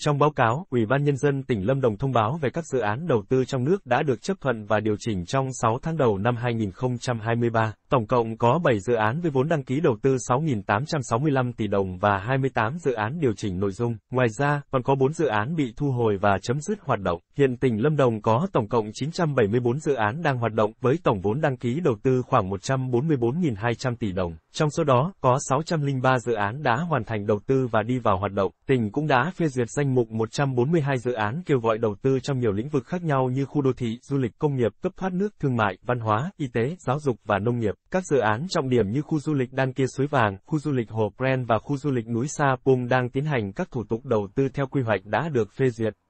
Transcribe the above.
Trong báo cáo, Ủy ban Nhân dân tỉnh Lâm Đồng thông báo về các dự án đầu tư trong nước đã được chấp thuận và điều chỉnh trong 6 tháng đầu năm 2023. Tổng cộng có 7 dự án với vốn đăng ký đầu tư 6.865 tỷ đồng và 28 dự án điều chỉnh nội dung. Ngoài ra, còn có 4 dự án bị thu hồi và chấm dứt hoạt động. Hiện tỉnh Lâm Đồng có tổng cộng 974 dự án đang hoạt động với tổng vốn đăng ký đầu tư khoảng 144.200 tỷ đồng. Trong số đó, có 603 dự án đã hoàn thành đầu tư và đi vào hoạt động. Tỉnh cũng đã phê duyệt danh mục 142 dự án kêu gọi đầu tư trong nhiều lĩnh vực khác nhau như khu đô thị, du lịch công nghiệp, cấp thoát nước, thương mại, văn hóa, y tế, giáo dục và nông nghiệp. Các dự án trọng điểm như khu du lịch Đan Kia Suối Vàng, khu du lịch Hồ Pren và khu du lịch núi Sa Pung đang tiến hành các thủ tục đầu tư theo quy hoạch đã được phê duyệt.